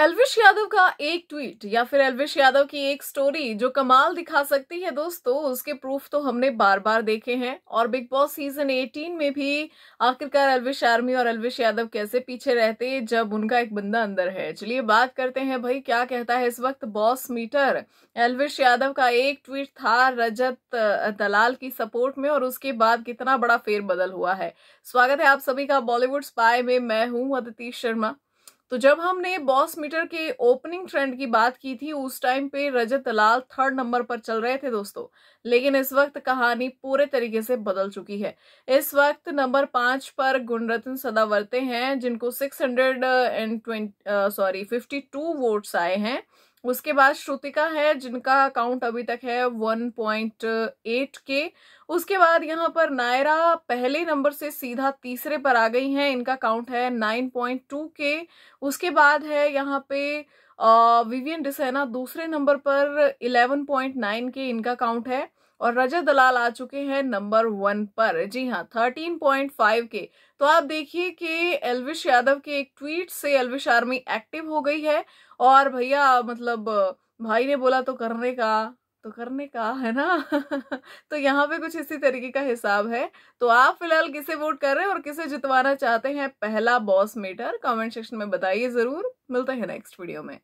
एलविश यादव का एक ट्वीट या फिर एलविश यादव की एक स्टोरी जो कमाल दिखा सकती है दोस्तों उसके प्रूफ तो हमने बार बार देखे हैं और बिग बॉस सीजन 18 में भी आखिरकार एलविश आर्मी और एलविश यादव कैसे पीछे रहते जब उनका एक बंदा अंदर है चलिए बात करते हैं भाई क्या कहता है इस वक्त बॉस मीटर एलविश यादव का एक ट्वीट था रजत दलाल की सपोर्ट में और उसके बाद कितना बड़ा फेरबदल हुआ है स्वागत है आप सभी का बॉलीवुड स्पाई में मैं हूँ अदितीश शर्मा तो जब हमने बॉस मीटर के ओपनिंग ट्रेंड की बात की थी उस टाइम पे रजत लाल थर्ड नंबर पर चल रहे थे दोस्तों लेकिन इस वक्त कहानी पूरे तरीके से बदल चुकी है इस वक्त नंबर पांच पर गुणरत्न सदावर्ते हैं जिनको six hundred and twenty sorry fifty two votes आए हैं उसके बाद श्रुतिका है जिनका अकाउंट अभी तक है 1.8 के उसके बाद यहाँ पर नायरा पहले नंबर से सीधा तीसरे पर आ गई हैं इनका अकाउंट है 9.2 के उसके बाद है यहाँ पे विवियन डिसैना दूसरे नंबर पर 11.9 के इनका अकाउंट है और रजत दलाल आ चुके हैं नंबर वन पर जी हाँ थर्टीन पॉइंट फाइव के तो आप देखिए कि एलविश यादव के एक ट्वीट से एलविश आर्मी एक्टिव हो गई है और भैया मतलब भाई ने बोला तो करने का तो करने का है ना तो यहाँ पे कुछ इसी तरीके का हिसाब है तो आप फिलहाल किसे वोट कर रहे हैं और किसे जितवाना चाहते हैं पहला बॉस मीटर कमेंट सेक्शन में बताइए जरूर मिलते हैं नेक्स्ट वीडियो में